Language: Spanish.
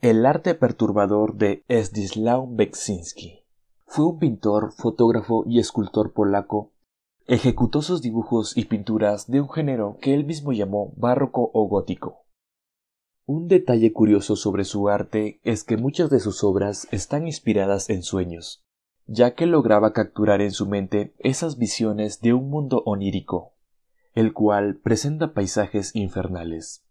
El arte perturbador de Zdzislaw Beksinski Fue un pintor, fotógrafo y escultor polaco. Ejecutó sus dibujos y pinturas de un género que él mismo llamó barroco o gótico. Un detalle curioso sobre su arte es que muchas de sus obras están inspiradas en sueños, ya que lograba capturar en su mente esas visiones de un mundo onírico, el cual presenta paisajes infernales,